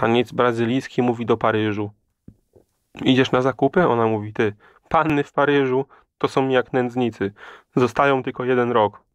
Taniec brazylijski mówi do Paryżu. Idziesz na zakupy? Ona mówi, ty. Panny w Paryżu to są jak nędznicy. Zostają tylko jeden rok.